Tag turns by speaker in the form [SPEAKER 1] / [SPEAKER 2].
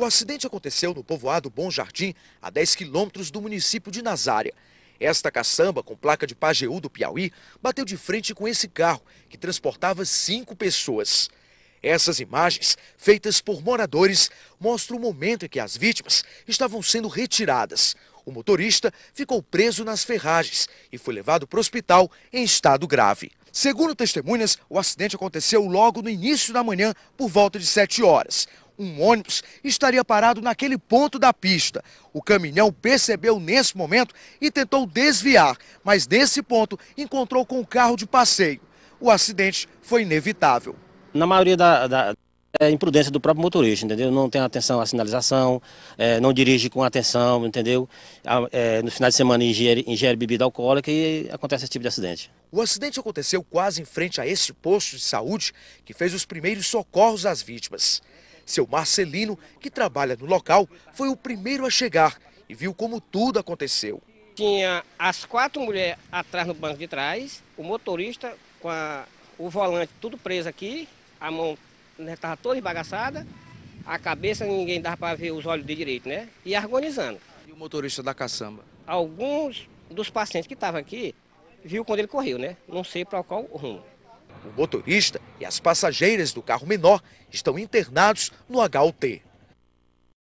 [SPEAKER 1] O acidente aconteceu no povoado Bom Jardim, a 10 quilômetros do município de Nazária. Esta caçamba, com placa de Pajeú do Piauí, bateu de frente com esse carro, que transportava cinco pessoas. Essas imagens, feitas por moradores, mostram o momento em que as vítimas estavam sendo retiradas. O motorista ficou preso nas ferragens e foi levado para o hospital em estado grave. Segundo testemunhas, o acidente aconteceu logo no início da manhã, por volta de 7 horas um ônibus estaria parado naquele ponto da pista. O caminhão percebeu nesse momento e tentou desviar, mas nesse ponto encontrou com o carro de passeio. O acidente foi inevitável.
[SPEAKER 2] Na maioria da, da é imprudência do próprio motorista, entendeu? Não tem atenção à sinalização, é, não dirige com atenção, entendeu? É, no final de semana ingere, ingere bebida alcoólica e acontece esse tipo de acidente.
[SPEAKER 1] O acidente aconteceu quase em frente a esse posto de saúde que fez os primeiros socorros às vítimas. Seu Marcelino, que trabalha no local, foi o primeiro a chegar e viu como tudo aconteceu.
[SPEAKER 3] Tinha as quatro mulheres atrás no banco de trás, o motorista com a, o volante tudo preso aqui, a mão estava né, toda embagaçada, a cabeça ninguém dava para ver os olhos de direito, né? E agonizando. E o motorista da caçamba? Alguns dos pacientes que estavam aqui viu quando ele correu, né? Não sei
[SPEAKER 1] para qual rumo. O motorista e as passageiras do carro menor estão internados no HUT.